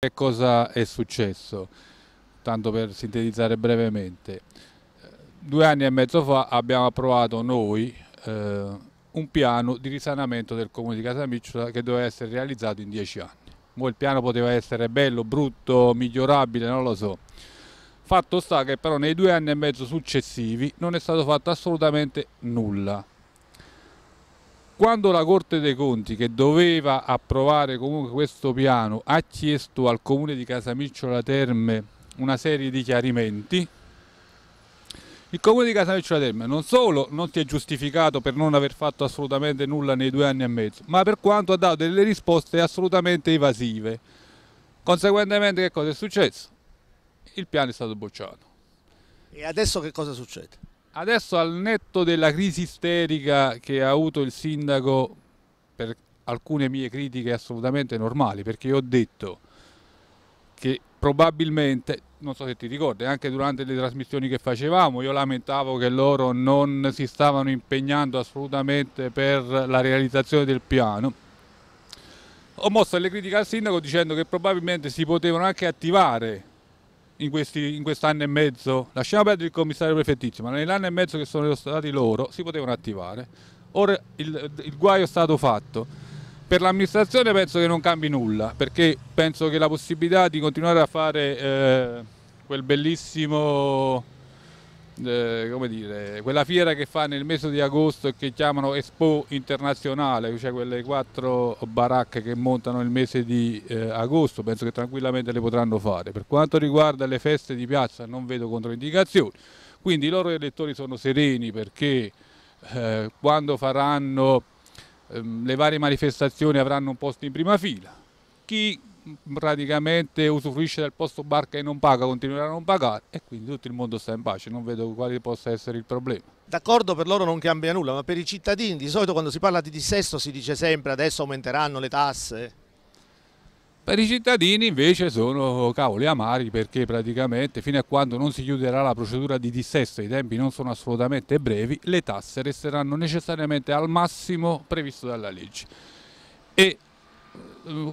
Che cosa è successo? Tanto per sintetizzare brevemente, due anni e mezzo fa abbiamo approvato noi eh, un piano di risanamento del comune di Casamicciola che doveva essere realizzato in dieci anni. Mo il piano poteva essere bello, brutto, migliorabile, non lo so. Fatto sta che però nei due anni e mezzo successivi non è stato fatto assolutamente nulla. Quando la Corte dei Conti, che doveva approvare comunque questo piano, ha chiesto al comune di Casamicciola Terme una serie di chiarimenti, il comune di Casamicciola Terme non solo non si è giustificato per non aver fatto assolutamente nulla nei due anni e mezzo, ma per quanto ha dato delle risposte assolutamente evasive. Conseguentemente che cosa è successo? Il piano è stato bocciato. E adesso che cosa succede? Adesso al netto della crisi isterica che ha avuto il sindaco per alcune mie critiche assolutamente normali, perché io ho detto che probabilmente, non so se ti ricordi, anche durante le trasmissioni che facevamo, io lamentavo che loro non si stavano impegnando assolutamente per la realizzazione del piano. Ho mosso le critiche al sindaco dicendo che probabilmente si potevano anche attivare in, questi, in quest'anno e mezzo, lasciamo perdere il commissario prefettizio, ma nell'anno e mezzo che sono stati loro si potevano attivare. Ora il, il guaio è stato fatto. Per l'amministrazione penso che non cambi nulla, perché penso che la possibilità di continuare a fare eh, quel bellissimo eh, come dire, quella fiera che fa nel mese di agosto e che chiamano Expo Internazionale, cioè quelle quattro baracche che montano nel mese di eh, agosto, penso che tranquillamente le potranno fare. Per quanto riguarda le feste di piazza non vedo controindicazioni, quindi i loro elettori sono sereni perché eh, quando faranno ehm, le varie manifestazioni avranno un posto in prima fila. Chi praticamente usufruisce del posto barca e non paga, continuerà a non pagare e quindi tutto il mondo sta in pace, non vedo quale possa essere il problema. D'accordo per loro non cambia nulla, ma per i cittadini di solito quando si parla di dissesto si dice sempre adesso aumenteranno le tasse. Per i cittadini invece sono cavoli amari perché praticamente fino a quando non si chiuderà la procedura di dissesto, i tempi non sono assolutamente brevi, le tasse resteranno necessariamente al massimo previsto dalla legge. E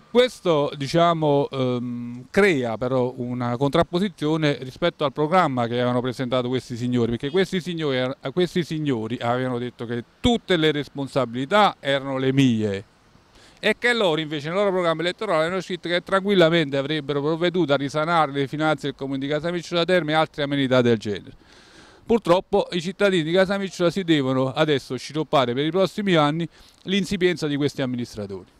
questo diciamo, ehm, crea però una contrapposizione rispetto al programma che avevano presentato questi signori, perché questi signori, er-, questi signori avevano detto che tutte le responsabilità erano le mie e che loro invece nel loro programma elettorale hanno scritto che tranquillamente avrebbero provveduto a risanare le finanze del comune di Casamicciola Terme e altre amenità del genere. Purtroppo i cittadini di Casamicciola si devono adesso sciroppare per i prossimi anni l'insipienza di questi amministratori.